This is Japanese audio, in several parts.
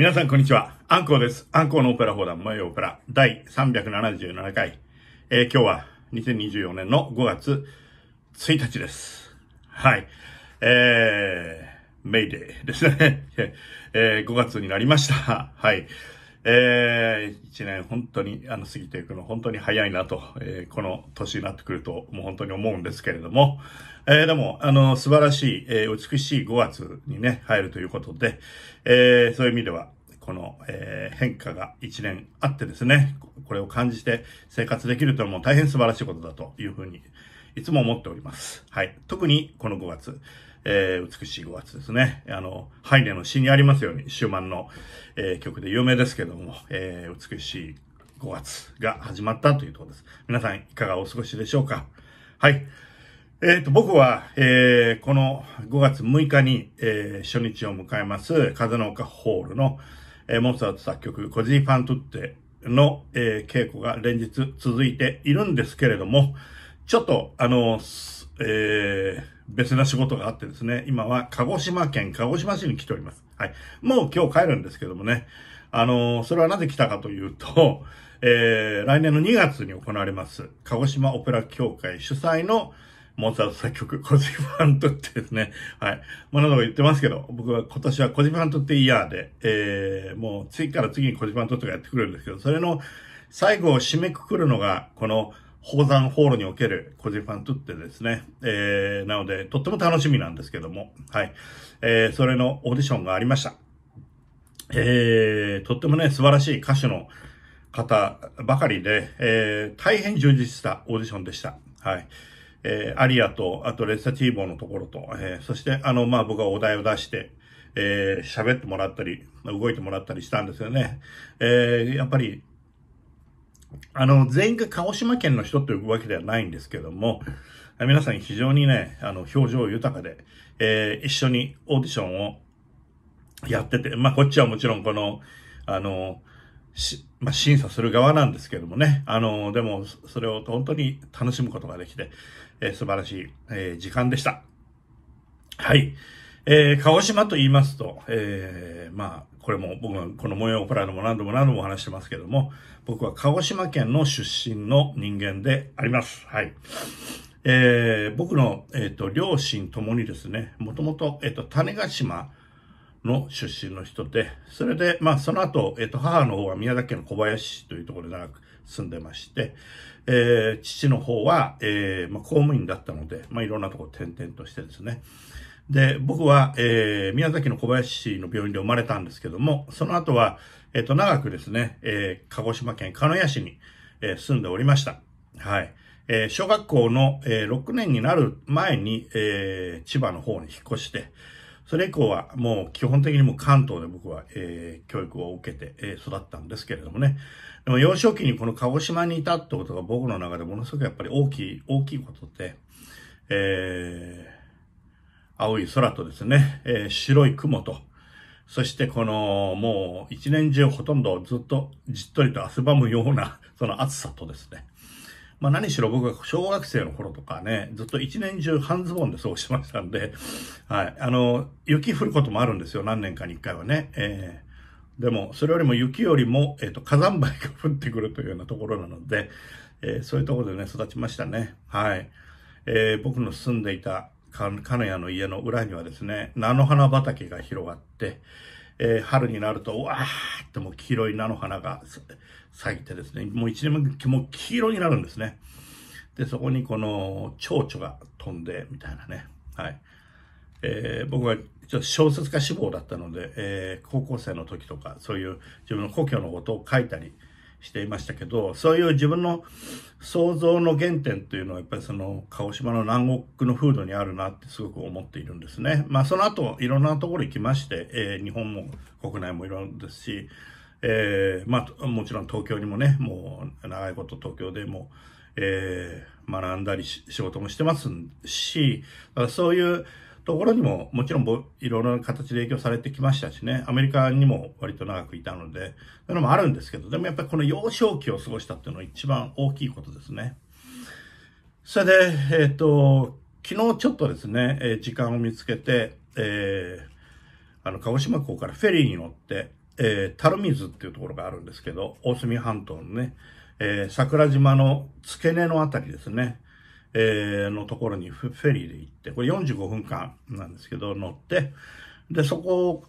皆さんこんにちは。アンコウです。アンコウのオペラ放談、マイオペラ、第377回。えー、今日は2024年の5月1日です。はい。えー、メイデーですね。えー、5月になりました。はい。えー、一年本当に、あの、過ぎていくの本当に早いなと、えー、この年になってくると、もう本当に思うんですけれども、えー、でも、あの、素晴らしい、えー、美しい5月にね、入るということで、えー、そういう意味では、この、えー、変化が一年あってですね、これを感じて生活できるというのも大変素晴らしいことだというふうに、いつも思っております。はい。特にこの5月。えー、美しい5月ですね。あの、ハイネの詩にありますように、シューマンの、えー、曲で有名ですけども、えー、美しい5月が始まったというところです。皆さんいかがお過ごしでしょうかはい。えっ、ー、と、僕は、えー、この5月6日に、えー、初日を迎えます、風の丘ホールの、えー、モンスターズ作曲、コジーパントッテの、えー、稽古が連日続いているんですけれども、ちょっと、あの、えー、別な仕事があってですね、今は鹿児島県鹿児島市に来ております。はい。もう今日帰るんですけどもね、あのー、それはなぜ来たかというと、えー、来年の2月に行われます、鹿児島オペラ協会主催のモーツァルト作曲、コジファントってですね、はい。まあ、何度か言ってますけど、僕は今年はコジファントってイヤーで、えー、もう次から次にコジファントとかやってくれるんですけど、それの最後を締めくくるのが、この、宝山ホールにおけるコジファントゥってですね、えー、なので、とっても楽しみなんですけども、はい。えー、それのオーディションがありました。えー、とってもね、素晴らしい歌手の方ばかりで、えー、大変充実したオーディションでした。はい。えー、アリアと、あとレッサチーボーのところと、えー、そして、あの、まあ、僕はお題を出して、えー、喋ってもらったり、動いてもらったりしたんですよね。えー、やっぱり、あの、全員が鹿児島県の人というわけではないんですけども、皆さん非常にね、あの、表情豊かで、えー、一緒にオーディションをやってて、まあ、こっちはもちろんこの、あの、し、まあ、審査する側なんですけどもね、あの、でも、それを本当に楽しむことができて、えー、素晴らしい、えー、時間でした。はい。えー、鹿児島と言いますと、えー、まあ、これも僕はこの模様をプライドも何度も何度も話してますけども、僕は鹿児島県の出身の人間であります。はい。えー、僕の、えっ、ー、と、両親ともにですね、もともと、えっ、ー、と、種ヶ島の出身の人で、それで、まあ、その後、えっ、ー、と、母の方は宮崎県の小林市というところで長く住んでまして、えー、父の方は、えー、まあ、公務員だったので、まあ、いろんなところ転々としてですね、で、僕は、えー、宮崎の小林市の病院で生まれたんですけども、その後は、えっ、ー、と、長くですね、えー、鹿児島県鹿屋市に、えー、住んでおりました。はい。えー、小学校の、えー、6年になる前に、えー、千葉の方に引っ越して、それ以降はもう基本的にもう関東で僕は、えー、教育を受けて、えー、育ったんですけれどもね。でも幼少期にこの鹿児島にいたってことが僕の中でものすごくやっぱり大きい、大きいことで、えー、青い空とですね、えー、白い雲と、そしてこのもう一年中ほとんどずっとじっとりと汗ばむような その暑さとですね。まあ何しろ僕が小学生の頃とかね、ずっと一年中半ズボンで過ごしてましたんで、はい。あの、雪降ることもあるんですよ。何年かに一回はね。えー、でも、それよりも雪よりも、えっ、ー、と、火山灰が降ってくるというようなところなので、えー、そういうところでね、育ちましたね。はい。えー、僕の住んでいた金谷の家の裏にはですね、菜の花畑が広がって、えー、春になると、わーってもう黄色い菜の花が咲いてですね、もう一年ももう黄色になるんですね。で、そこにこの蝶々が飛んで、みたいなね。はい。えー、僕はちょっと小説家志望だったので、えー、高校生の時とか、そういう自分の故郷のことを書いたり、していましたけど、そういう自分の想像の原点というのはやっぱりその鹿児島の南国の風土にあるなってすごく思っているんですね。まあその後いろんなところ行きまして、えー、日本も国内もいろいろですし、えー、まあもちろん東京にもね、もう長いこと東京でも、えー、学んだり仕事もしてますし、そういうところにも、もちろんいろいろな形で影響されてきましたしね、アメリカにも割と長くいたので、そういうのもあるんですけど、でもやっぱりこの幼少期を過ごしたっていうのは一番大きいことですね。それで、えっ、ー、と、昨日ちょっとですね、えー、時間を見つけて、えー、あの、鹿児島港からフェリーに乗って、えー、樽水っていうところがあるんですけど、大隅半島のね、えー、桜島の付け根のあたりですね。えー、のところにフェリーで行って、これ45分間なんですけど、乗って、で、そこ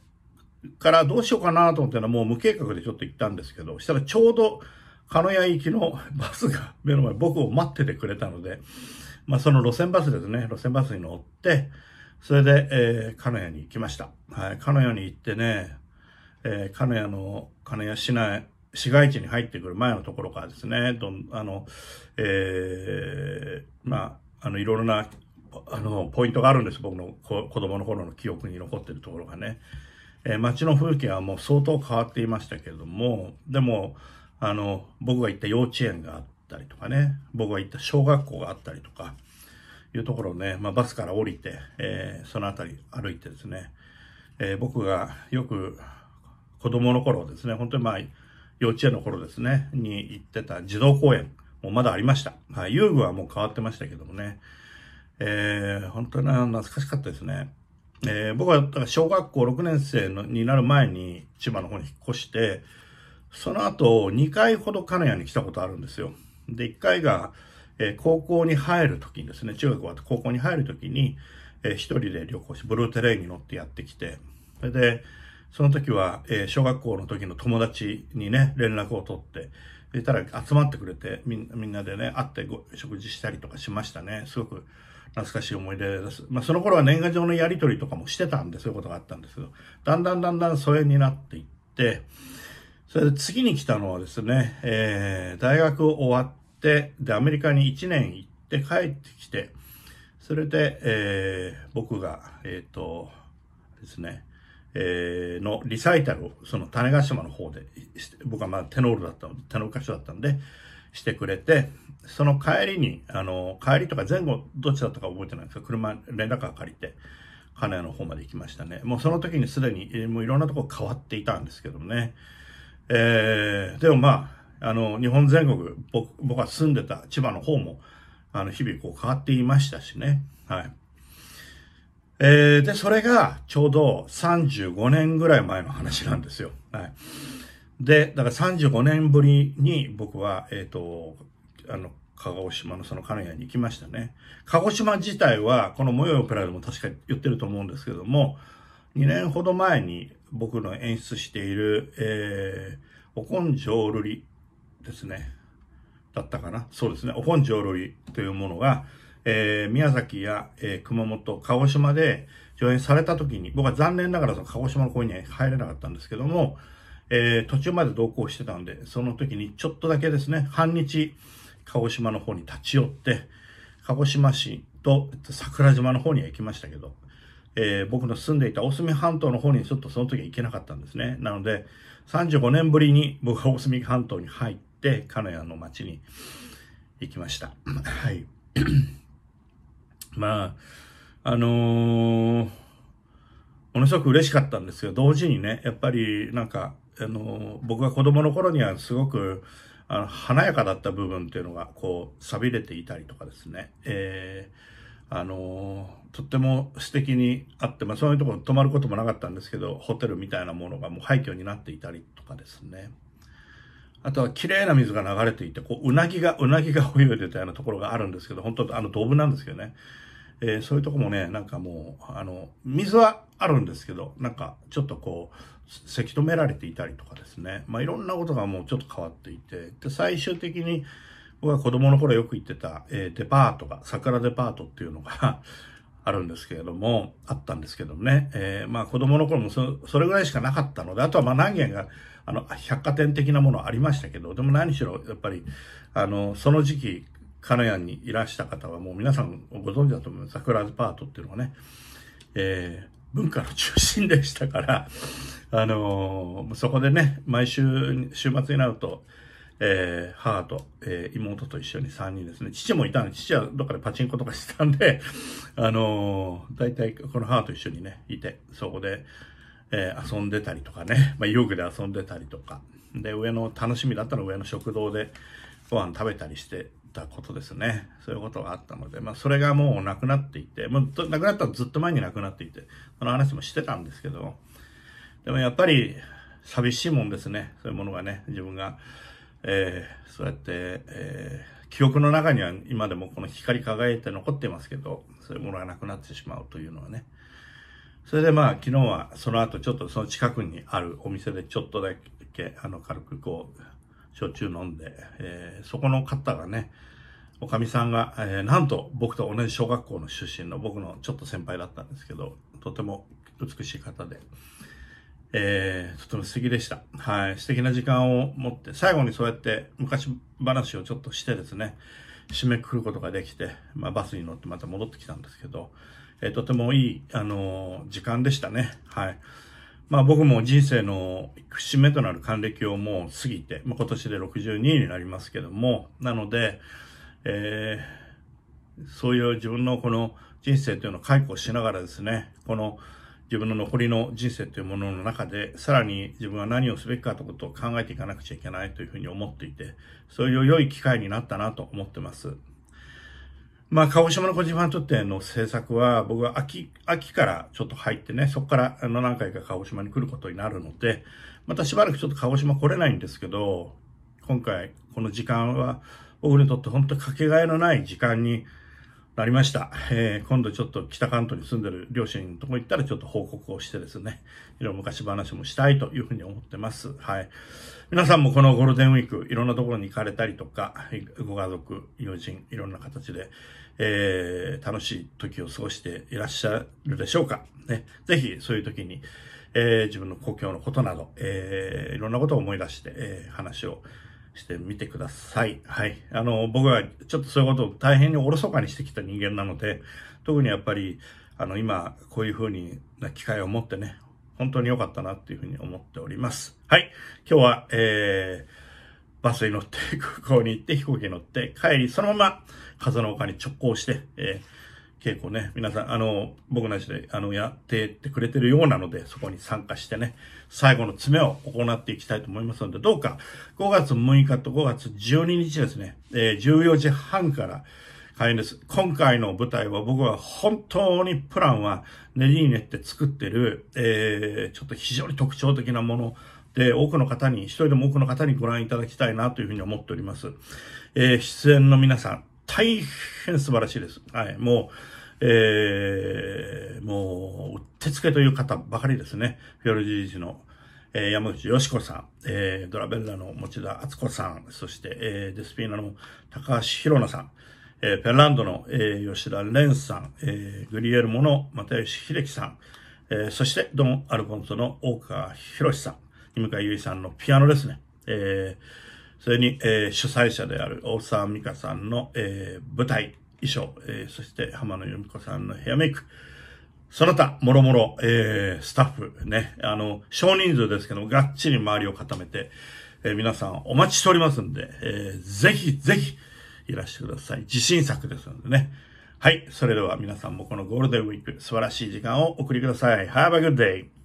からどうしようかなと思って、もう無計画でちょっと行ったんですけど、したらちょうど、鹿屋行きのバスが目の前、僕を待っててくれたので、まあその路線バスですね、路線バスに乗って、それで、えー、鹿屋に行きました。はい、鹿屋に行ってね、えー、鹿屋の、鹿屋市内、市街地に入ってくる前のところからですね、どん、あの、ええー、まあ、あの、いろいろな、あの、ポイントがあるんです。僕の子供の頃の記憶に残ってるところがね。えー、街の風景はもう相当変わっていましたけれども、でも、あの、僕が行った幼稚園があったりとかね、僕が行った小学校があったりとか、いうところね、まあ、バスから降りて、えー、そのあたり歩いてですね、えー、僕がよく子供の頃ですね、本当にまあ、幼稚園の頃ですね、に行ってた児童公園もまだありました。はい、遊具はもう変わってましたけどもね。えー、本当に懐かしかったですね。えー、僕は小学校6年生のになる前に千葉の方に引っ越して、その後2回ほど金谷に来たことあるんですよ。で、1回が、えー、高校に入るときにですね、中学終わって高校に入るときに、えー、一人で旅行して、ブルーテレイに乗ってやってきて、それで、その時は、えー、小学校の時の友達にね、連絡を取って、で、たら集まってくれて、みんなでね、会ってご食事したりとかしましたね。すごく懐かしい思い出です。まあ、その頃は年賀状のやり取りとかもしてたんで、そういうことがあったんですけど、だんだんだんだん疎遠になっていって、それで次に来たのはですね、えー、大学終わって、で、アメリカに1年行って帰ってきて、それで、えー、僕が、えっ、ー、と、ですね、えー、のリサイタルを、その種子島の方で、僕はまあテノールだったので、テノール歌手だったんで、してくれて、その帰りに、あの、帰りとか前後、どっちだったか覚えてないんですけど、車、レンタカー借りて、金谷の方まで行きましたね。もうその時にすでに、もういろんなとこ変わっていたんですけどね。えー、でもまあ、あの、日本全国、僕、僕は住んでた千葉の方も、あの、日々こう変わっていましたしね。はい。えー、で、それがちょうど35年ぐらい前の話なんですよ。はい。で、だから35年ぶりに僕は、えっ、ー、と、あの、鹿児島のその金谷に行きましたね。鹿児島自体は、この模様オペラでも確か言ってると思うんですけども、2年ほど前に僕の演出している、えー、お根性瑠璃ですね。だったかな。そうですね。お根性瑠璃というものが、えー、宮崎や、えー、熊本、鹿児島で上演された時に、僕は残念ながらその鹿児島の公演に入れなかったんですけども、えー、途中まで同行してたんで、その時にちょっとだけですね、半日、鹿児島の方に立ち寄って、鹿児島市と桜島の方には行きましたけど、えー、僕の住んでいた大隅半島の方にちょっとその時は行けなかったんですね。なので、35年ぶりに僕は大隅半島に入って、金谷の町に行きました。はい。まあ、あのー、ものすごく嬉しかったんですよ。同時にね、やっぱりなんか、あのー、僕が子供の頃にはすごく、あの、華やかだった部分っていうのが、こう、錆びれていたりとかですね。えー、あのー、とっても素敵にあって、まあそういうところに泊まることもなかったんですけど、ホテルみたいなものがもう廃墟になっていたりとかですね。あとは綺麗な水が流れていて、こう、うなぎが、うなぎが 泳いでたようなところがあるんですけど、本当あの、道具なんですけどね。えー、そういうとこもね、なんかもう、あの、水はあるんですけど、なんか、ちょっとこう、せき止められていたりとかですね。まあ、いろんなことがもうちょっと変わっていて、で、最終的に、僕は子供の頃よく行ってた、えー、デパートが、桜デパートっていうのが あるんですけれども、あったんですけどもね。えー、まあ、子供の頃もそ、それぐらいしかなかったので、あとはまあ、何軒が、あの、百貨店的なものありましたけど、でも何しろ、やっぱり、あの、その時期、金谷にいらした方はもう皆さんご存知だと思います。桜ズパートっていうのはね、えー、文化の中心でしたから、あのー、そこでね、毎週、週末になると、えー、母と、えー、妹と一緒に3人ですね。父もいたんで、父はどっかでパチンコとかしてたんで、あのー、大体この母と一緒にね、いて、そこで、えー、遊んでたりとかね、まあ、遊具で遊んでたりとか、で、上の楽しみだったら上の食堂でご飯食べたりしてたことですね。そういうことがあったので、まあ、それがもうなくなっていて、もうなくなったらずっと前になくなっていて、その話もしてたんですけど、でもやっぱり寂しいもんですね。そういうものがね、自分が、えー、そうやって、えー、記憶の中には今でもこの光り輝いて残ってますけど、そういうものがなくなってしまうというのはね、それでまあ昨日はその後ちょっとその近くにあるお店でちょっとだけあの軽くこう焼酎飲んで、えー、そこの方がね、おかみさんが、えー、なんと僕と同じ小学校の出身の僕のちょっと先輩だったんですけど、とても美しい方で、えー、とても素敵でした。はい、素敵な時間を持って、最後にそうやって昔話をちょっとしてですね、締めくくることができて、まあバスに乗ってまた戻ってきたんですけど、えー、とてもいい、あのー、時間でしたね。はい。まあ僕も人生の節目となる還暦をもう過ぎて、まあ、今年で62になりますけども、なので、えー、そういう自分のこの人生というのを解雇しながらですね、この自分の残りの人生というものの中で、さらに自分は何をすべきかということを考えていかなくちゃいけないというふうに思っていて、そういう良い機会になったなと思ってます。まあ、鹿児島の個人ファンとっての制作は、僕は秋、秋からちょっと入ってね、そこからあの何回か鹿児島に来ることになるので、またしばらくちょっと鹿児島来れないんですけど、今回、この時間は、僕にとって本当かけがえのない時間になりました。えー、今度ちょっと北関東に住んでる両親のとこ行ったらちょっと報告をしてですね、いろいろ昔話もしたいというふうに思ってます。はい。皆さんもこのゴールデンウィーク、いろんなところに行かれたりとか、ご家族、友人、いろんな形で、えー、楽しい時を過ごしていらっしゃるでしょうか。ね、ぜひそういう時に、えー、自分の故郷のことなど、えー、いろんなことを思い出して、えー、話をしてみてください。はい。あの、僕はちょっとそういうことを大変におろそかにしてきた人間なので、特にやっぱり、あの、今、こういうふうにな機会を持ってね、本当に良かったなっていうふうに思っております。はい。今日は、えー、バスに乗って、空港に行って、飛行機に乗って、帰り、そのまま、風の丘に直行して、えー稽古ね、皆さん、あの、僕なしで、あの、やってってくれてるようなので、そこに参加してね、最後の詰めを行っていきたいと思いますので、どうか、5月6日と5月12日ですね、えー、14時半から、開演です。今回の舞台は僕は本当にプランは練りに練って作ってる、えー、ちょっと非常に特徴的なもので、多くの方に、一人でも多くの方にご覧いただきたいなというふうに思っております。えー、出演の皆さん、大変素晴らしいです。はい。もう、えー、もう、うってつけという方ばかりですね。フィオルジージの、えー、山口よし子さん、えー、ドラベッラの持田敦子さん、そして、えー、デスピーナの高橋宏奈さん、えー、ペンランドの、えー、吉田蓮さん、えー、グリエルモの又吉秀樹さん、えー、そして、ドン・アルフォントの大川博さん、向井由衣さんのピアノですね。えーそれに、えー、主催者である大沢美香さんの、えー、舞台、衣装、えー、そして浜野由美子さんのヘアメイク、その他、もろもろ、えー、スタッフ、ね、あの、少人数ですけど、がっちり周りを固めて、えー、皆さんお待ちしておりますんで、えー、ぜひぜひ、いらしてください。自信作ですのでね。はい。それでは皆さんもこのゴールデンウィーク、素晴らしい時間をお送りください。Have a good day!